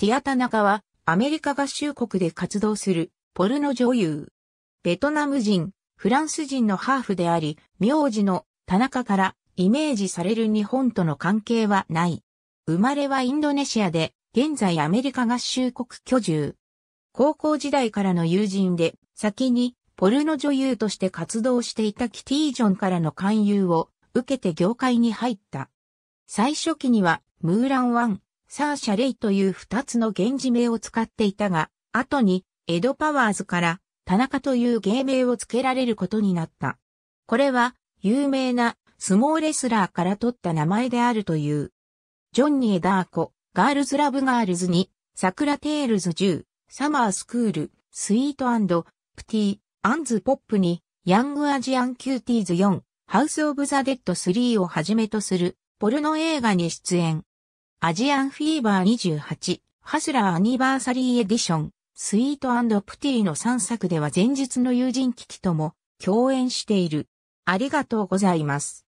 ティアタナカは、アメリカ合衆国で活動する、ポルノ女優。ベトナム人、フランス人のハーフであり、名字の田中からイメージされる日本との関係はない。生まれはインドネシアで、現在アメリカ合衆国居住。高校時代からの友人で、先にポルノ女優として活動していたキティ・ジョンからの勧誘を受けて業界に入った。最初期には、ムーラン1、サーシャ・レイという二つの源氏名を使っていたが、後にエド・パワーズから田中という芸名を付けられることになった。これは有名な相撲レスラーから取った名前であるという。ジョンニー・ダーコ、ガールズ・ラブ・ガールズに、サクラ・テールズジュー、サマースクール、スイートプティ、アンズポップに、ヤングアジアンキューティーズ4、ハウスオブザ・デッド3をはじめとする、ポルノ映画に出演。アジアンフィーバー28、ハスラーアニバーサリーエディション、スイートプティの3作では前述の友人キキとも共演している。ありがとうございます。